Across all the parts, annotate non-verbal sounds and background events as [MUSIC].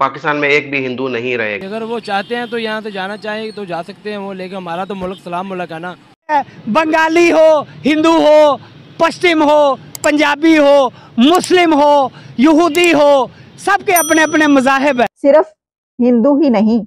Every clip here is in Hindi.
पाकिस्तान में एक भी हिंदू नहीं रहेगा अगर वो चाहते हैं तो यहाँ से जाना चाहे तो जा सकते हैं वो लेकिन हमारा तो मुल्क सलाम मुल्क है ना बंगाली हो हिंदू हो पश्चिम हो पंजाबी हो मुस्लिम हो यहूदी हो सबके अपने अपने मजाहब है सिर्फ हिंदू ही नहीं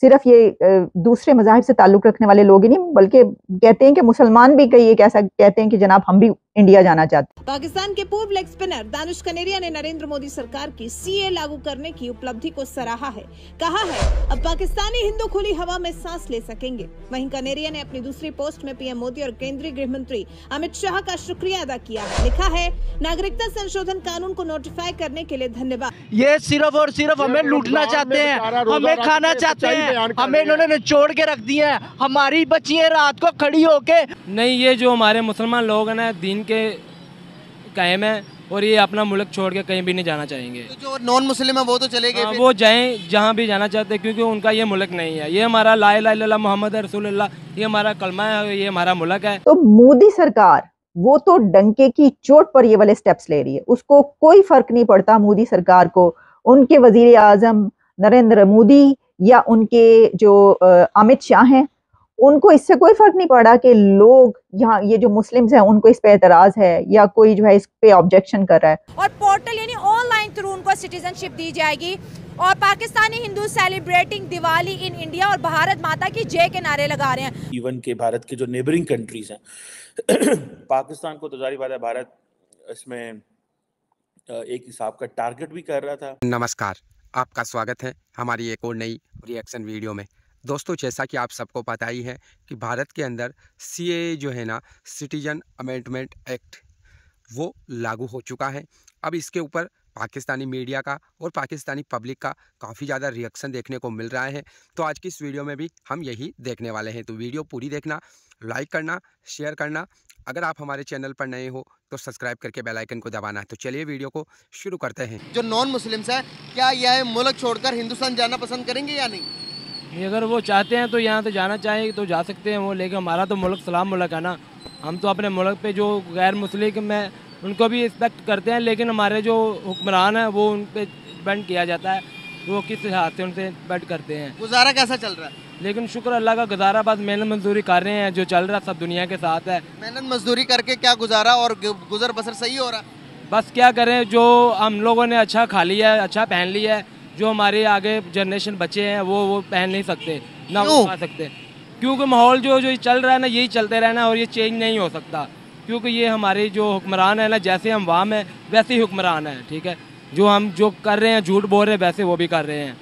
सिर्फ ये दूसरे मजाहब से ताल्लुक़ रखने वाले लोग ही नहीं बल्कि कहते हैं कि मुसलमान भी कई एक ऐसा कहते हैं कि जनाब हम भी इंडिया जाना चाहते हैं पाकिस्तान के पूर्व लेग स्पिनर दानिश कनेरिया ने नरेंद्र मोदी सरकार की सीए लागू करने की उपलब्धि को सराहा है कहा है अब पाकिस्तानी हिंदू खुली हवा में सांस ले सकेंगे वही कनेरिया ने अपनी दूसरी पोस्ट में पीएम मोदी और केंद्रीय गृह मंत्री अमित शाह का शुक्रिया अदा किया लिखा है नागरिकता संशोधन कानून को नोटिफाई करने के लिए धन्यवाद ये सिर्फ और सिर्फ हमें लूटना चाहते हैं हमें खाना चाहते हैं हमें इन्होंने निचोड़ के रख दिया है हमारी बच्ची रात को खड़ी होके नहीं ये जो हमारे मुसलमान लोग हैं ना दीन के कायम है और ये अपना मुल्क छोड़ के कहीं भी नहीं जाना चाहेंगे तो जो नॉन मुस्लिम है वो तो चले गए हाँ, वो जाएं जहाँ भी जाना चाहते हैं क्योंकि उनका ये मुल्क नहीं है ये हमारा ला ला मोहम्मद रसूलुल्लाह ये हमारा कलमा है ये हमारा मुल्क है तो मोदी सरकार वो तो डंके की चोट पर ये वाले स्टेप्स ले रही है उसको कोई फर्क नहीं पड़ता मोदी सरकार को उनके वजीर आजम नरेंद्र मोदी या उनके जो अमित शाह हैं उनको इससे कोई फ़र्क नहीं पड़ा कि लोग यहाँ ये जो मुस्लिम्स हैं उनको इस पे एतराज़ है या कोई जो है इस पे ऑब्जेक्शन कर रहा है और पोर्टल यानी ऑनलाइन थ्रू उनको सिटीजनशिप दी जाएगी और Pakistani Hindu celebrating Diwali in India और भारत माता की जय के नारे लगा रहे हैं इवन के भारत के जो नेबरिंग कंट्रीज हैं [CLEARS THROAT] पाकिस्तान को तो जारी है भारत इसमें एक हिसाब का टारगेट भी कर रहा था नमस्कार आपका स्वागत है हमारी एक और नई रिएक्शन वीडियो में दोस्तों जैसा कि आप सबको पता ही है कि भारत के अंदर सी जो है ना सिटीजन अमेंडमेंट एक्ट वो लागू हो चुका है अब इसके ऊपर पाकिस्तानी मीडिया का और पाकिस्तानी पब्लिक का काफ़ी ज़्यादा रिएक्शन देखने को मिल रहा है तो आज की इस वीडियो में भी हम यही देखने वाले हैं तो वीडियो पूरी देखना लाइक करना शेयर करना अगर आप हमारे चैनल पर नए हो तो सब्सक्राइब करके बेल आइकन को दबाना तो चलिए वीडियो को शुरू करते हैं जो नॉन मुस्लिम्स हैं क्या यह मुल्क छोड़कर हिंदुस्तान जाना पसंद करेंगे या नहीं अगर वो चाहते हैं तो यहाँ से तो जाना चाहेंगे तो जा सकते हैं वो लेकिन हमारा तो मुल्क सलाम मुल्क है ना हम तो अपने मुल्क पे जो गैर मुस्लिम में उनको भी रिस्पेक्ट करते हैं लेकिन हमारे जो हुक्मरान हैं वो उन पर डिपेंड किया जाता है वो किस हाथ से उनसे डिपेंड करते हैं गुजारा कैसा चल रहा है लेकिन शुक्र अल्लाह का गुजारा बस मेहनत मजदूरी कर रहे हैं जो चल रहा सब दुनिया के साथ है मेहनत मजदूरी करके क्या गुजारा और गुजर बसर सही हो रहा बस क्या करें जो हम लोगों ने अच्छा खा लिया है अच्छा पहन लिया है जो हमारे आगे जनरेशन बचे हैं वो वो पहन नहीं सकते ना वो खा सकते क्योंकि माहौल जो जो चल रहा है ना यही चलते रहना और ये चेंज नहीं हो सकता क्योंकि ये हमारे जो हुक्मरान है ना जैसे हम वाम हैं वैसे ही हुक्मरान है ठीक है जो हम जो कर रहे हैं झूठ बोल रहे हैं वैसे वो भी कर रहे हैं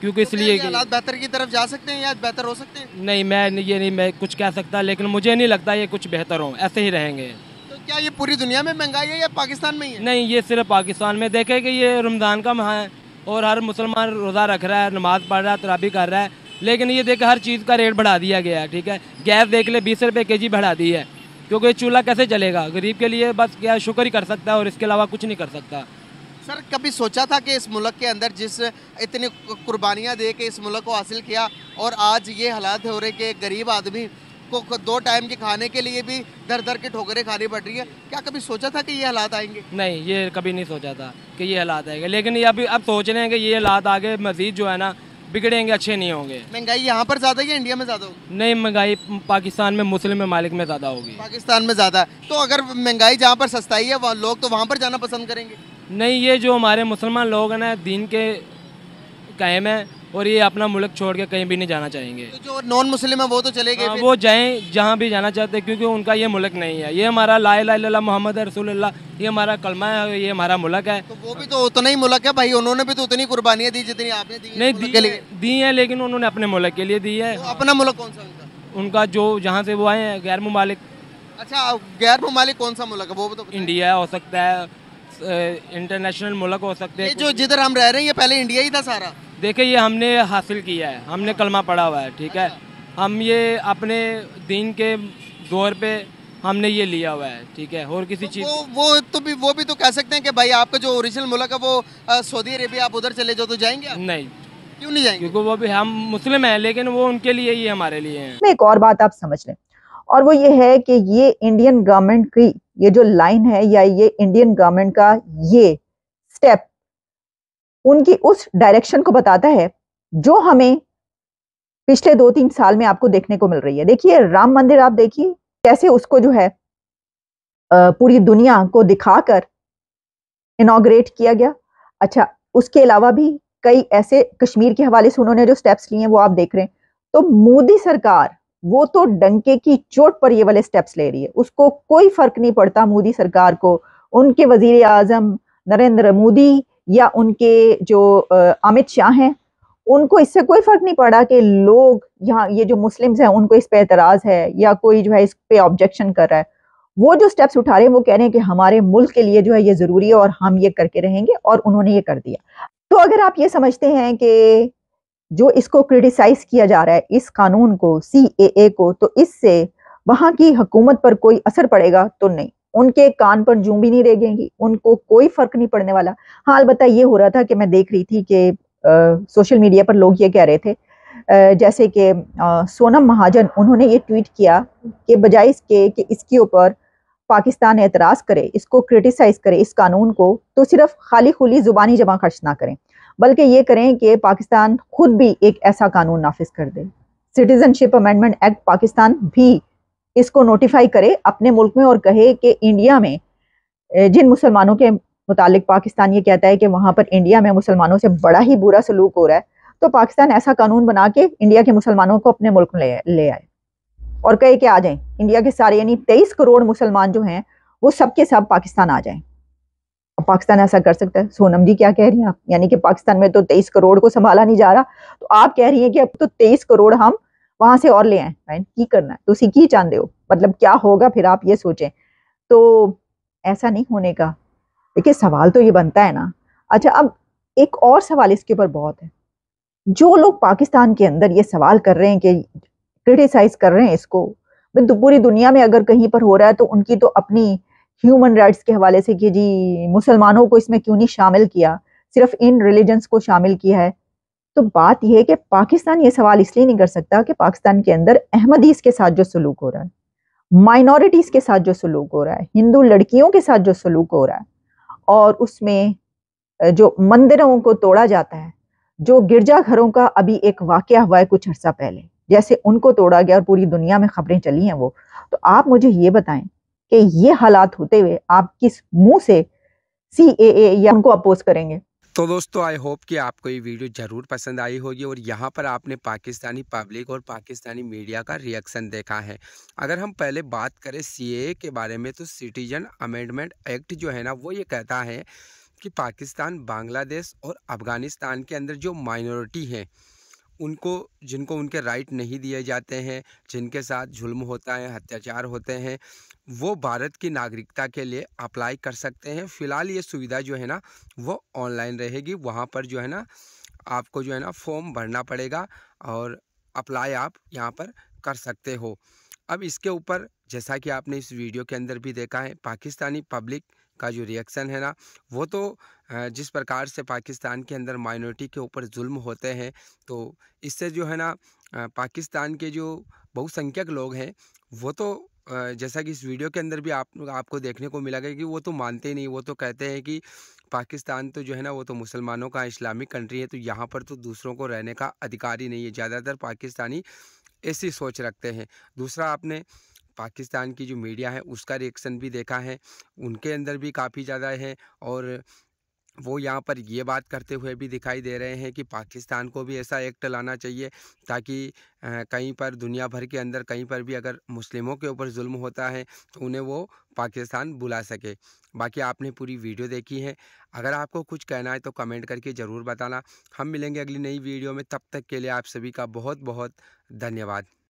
क्योंकि तो इसलिए बेहतर की तरफ जा सकते हैं या बेहतर हो सकते हैं नहीं मैं ये नहीं मैं कुछ कह सकता लेकिन मुझे नहीं लगता ये कुछ बेहतर हो ऐसे ही रहेंगे तो क्या ये पूरी दुनिया में महंगाई है या पाकिस्तान में ही है नहीं ये सिर्फ पाकिस्तान में देखे कि ये रमज़ान का महा है और हर मुसलमान रोज़ा रख रहा है नमाज़ पढ़ रहा है तराबी कर रहा है लेकिन ये देखे हर चीज़ का रेट बढ़ा दिया गया है ठीक है गैस देख ले बीस रुपये के जी बढ़ा दी है क्योंकि चूल्हा कैसे चलेगा गरीब के लिए बस क्या शुक्र ही कर सकता है और इसके अलावा कुछ नहीं कर सकता सर कभी सोचा था कि इस मुल्क के अंदर जिस इतनी कुर्बानियाँ दे के इस मुल्क को हासिल किया और आज ये हालात हो रहे कि गरीब आदमी को दो टाइम के खाने के लिए भी दर दर के ठोकरें खानी पड़ रही है क्या कभी सोचा था कि ये हालात आएंगे नहीं ये कभी नहीं सोचा था कि ये हालात आएंगे लेकिन ये अभी अब सोच रहे हैं कि ये हालात आगे मजीद जो है ना बिगड़ेंगे अच्छे नहीं होंगे महंगाई यहाँ पर ज़्यादा है इंडिया में ज़्यादा होगी नहीं महंगाई पाकिस्तान में मुस्लिम ममालिक में ज़्यादा होगी पाकिस्तान में ज़्यादा तो अगर महंगाई जहाँ पर सस्ताई है लोग तो वहाँ पर जाना पसंद करेंगे नहीं ये जो हमारे मुसलमान लोग हैं ना दीन के कायम है और ये अपना मुल्क छोड़ के कहीं भी नहीं जाना चाहेंगे तो जो नॉन मुस्लिम है वो तो चले गए हाँ, वो जाएं जहाँ भी जाना चाहते हैं क्योंकि उनका ये मुल्क नहीं है ये हमारा ला ला मोहम्मद रसूल ये हमारा कलमा है ये हमारा मुल्क है तो वो भी तो उतना ही मुल्क है भाई उन्होंने भी तो उतनी कुर्बानियाँ दी जितनी आपने दी नहीं दी, दी है लेकिन उन्होंने अपने मुल्क के लिए दी है तो अपना मुल्क कौन सा उनका उनका जो जहाँ से वो आए हैं गैर ममालिक अच्छा गैर ममालिक कौन सा मुल्क है वो तो इंडिया हो सकता है इंटरनेशनल मुल्क हो सकते हैं जो जिधर हम रह रहे हैं ये पहले इंडिया ही था सारा देखिए ये हमने हासिल किया है हमने कलमा पढ़ा हुआ है ठीक है हम ये अपने दीन के दौर पे हमने ये लिया हुआ है ठीक है और किसी तो चीज़ वो, वो तो भी वो भी तो कह सकते हैं कि भाई आपका जो ओरिजिनल मुल्क है वो सऊदी अरेबिया आप उधर चले जाओ तो जाएंगे नहीं क्यों नहीं जाएंगे क्योंकि वो भी हम मुस्लिम हैं लेकिन वो उनके लिए ही हमारे लिए हैं एक और बात आप समझ लें और वो ये है कि ये इंडियन गवर्नमेंट की ये जो लाइन है या ये इंडियन गवर्नमेंट का ये स्टेप उनकी उस डायरेक्शन को बताता है जो हमें पिछले दो तीन साल में आपको देखने को मिल रही है देखिए राम मंदिर आप देखिए कैसे उसको जो है पूरी दुनिया को दिखाकर इनाग्रेट किया गया अच्छा उसके अलावा भी कई ऐसे कश्मीर के हवाले से उन्होंने जो स्टेप्स लिए हैं वो आप देख रहे हैं तो मोदी सरकार वो तो डंके की चोट पर ये वाले स्टेप्स ले रही है उसको कोई फर्क नहीं पड़ता मोदी सरकार को उनके वजीर आजम नरेंद्र मोदी या उनके जो अमित शाह हैं उनको इससे कोई फ़र्क नहीं पड़ा कि लोग यहाँ ये जो मुस्लिम्स हैं उनको इस पर एतराज़ है या कोई जो है इस पे ऑब्जेक्शन कर रहा है वो जो स्टेप्स उठा रहे हैं वो कह रहे हैं कि हमारे मुल्क के लिए जो है ये ज़रूरी है और हम ये करके रहेंगे और उन्होंने ये कर दिया तो अगर आप ये समझते हैं कि जो इसको क्रिटिसाइज़ किया जा रहा है इस कानून को सी ए ए को तो इससे वहाँ की हुकूमत पर कोई असर पड़ेगा तो नहीं उनके कान पर जू भी नहीं रेगेंगी उनको कोई फर्क नहीं पड़ने वाला हाँ अलबत्ता ये हो रहा था कि मैं देख रही थी कि सोशल मीडिया पर लोग ये कह रहे थे आ, जैसे कि सोनम महाजन उन्होंने ये ट्वीट किया कि बजाय इसके कि इसके ऊपर पाकिस्तान एतराज़ करे इसको क्रिटिसाइज़ करे इस कानून को तो सिर्फ खाली खुली ज़ुबानी जमा खर्च ना करें बल्कि ये करें कि पाकिस्तान खुद भी एक ऐसा कानून नाफिज कर दे सिटीज़नशिप अमेंडमेंट एक्ट पाकिस्तान भी इसको नोटिफाई करे अपने मुल्क में और कहे कि इंडिया में जिन मुसलमानों के मुतालिक पाकिस्तान ये कहता है कि वहाँ पर इंडिया में मुसलमानों से बड़ा ही बुरा सलूक हो रहा है तो पाकिस्तान ऐसा कानून बना के इंडिया के मुसलमानों को अपने मुल्क में ले ले आए और कहे कि आ जाएं इंडिया के सारे यानी तेईस करोड़ मुसलमान जो हैं वो सब के सब पाकिस्तान आ जाएं अब पाकिस्तान ऐसा कर सकता है सोनम जी क्या कह रही हैं आप यानी कि पाकिस्तान में तो तेईस करोड़ को संभाला नहीं जा रहा तो आप कह रही हैं कि अब तो तेईस करोड़ हम वहां से और ले आए राइट की करना है तुम तो की चाहते हो मतलब क्या होगा फिर आप ये सोचें तो ऐसा नहीं होने का देखिए सवाल तो ये बनता है ना अच्छा अब एक और सवाल इसके ऊपर बहुत है जो लोग पाकिस्तान के अंदर ये सवाल कर रहे हैं कि क्रिटिसाइज कर रहे हैं इसको मतलब तो पूरी दुनिया में अगर कहीं पर हो रहा है तो उनकी तो अपनी ह्यूमन राइट्स के हवाले से कि जी मुसलमानों को इसमें क्यों नहीं शामिल किया सिर्फ इन रिलीजन्स को शामिल किया है तो बात यह है कि पाकिस्तान ये सवाल इसलिए नहीं कर सकता कि पाकिस्तान के अंदर अहमदीस के साथ जो सलूक हो रहा है माइनॉरिटीज़ के साथ जो सलूक हो रहा है हिंदू लड़कियों के साथ जो सलूक हो रहा है और उसमें जो मंदिरों को तोड़ा जाता है जो गिरजाघरों का अभी एक वाक़ हुआ है कुछ अर्सा पहले जैसे उनको तोड़ा गया और पूरी दुनिया में खबरें चली हैं वो तो आप मुझे ये बताएं कि ये हालात होते हुए आप किस मुंह से सी ए या उनको अपोज करेंगे तो दोस्तों आई होप कि आपको ये वीडियो ज़रूर पसंद आई होगी और यहाँ पर आपने पाकिस्तानी पब्लिक और पाकिस्तानी मीडिया का रिएक्शन देखा है अगर हम पहले बात करें सीए के बारे में तो सिटीजन अमेंडमेंट एक्ट जो है ना वो ये कहता है कि पाकिस्तान बांग्लादेश और अफ़गानिस्तान के अंदर जो माइनॉरिटी हैं उनको जिनको उनके राइट नहीं दिए जाते हैं जिनके साथ जुल्म होता है अत्याचार होते हैं वो भारत की नागरिकता के लिए अप्लाई कर सकते हैं फ़िलहाल ये सुविधा जो है ना वो ऑनलाइन रहेगी वहाँ पर जो है ना आपको जो है ना फॉर्म भरना पड़ेगा और अप्लाई आप यहाँ पर कर सकते हो अब इसके ऊपर जैसा कि आपने इस वीडियो के अंदर भी देखा है पाकिस्तानी पब्लिक का जो रिएक्शन है ना वो तो जिस प्रकार से पाकिस्तान के अंदर माइनॉरिटी के ऊपर जुल्म होते हैं तो इससे जो है ना पाकिस्तान के जो बहुसंख्यक लोग हैं वो तो जैसा कि इस वीडियो के अंदर भी आप आपको देखने को मिला गया कि वो तो मानते ही नहीं वो तो कहते हैं कि पाकिस्तान तो जो है ना वो तो मुसलमानों का इस्लामिक कंट्री है तो यहाँ पर तो दूसरों को रहने का अधिकार ही नहीं है ज़्यादातर पाकिस्तानी ऐसी सोच रखते हैं दूसरा आपने पाकिस्तान की जो मीडिया है उसका रिएक्शन भी देखा है उनके अंदर भी काफ़ी ज़्यादा है और वो यहाँ पर ये बात करते हुए भी दिखाई दे रहे हैं कि पाकिस्तान को भी ऐसा एक्ट लाना चाहिए ताकि कहीं पर दुनिया भर के अंदर कहीं पर भी अगर मुस्लिमों के ऊपर जुल्म होता है तो उन्हें वो पाकिस्तान बुला सके बाकी आपने पूरी वीडियो देखी है अगर आपको कुछ कहना है तो कमेंट करके ज़रूर बताना हम मिलेंगे अगली नई वीडियो में तब तक के लिए आप सभी का बहुत बहुत धन्यवाद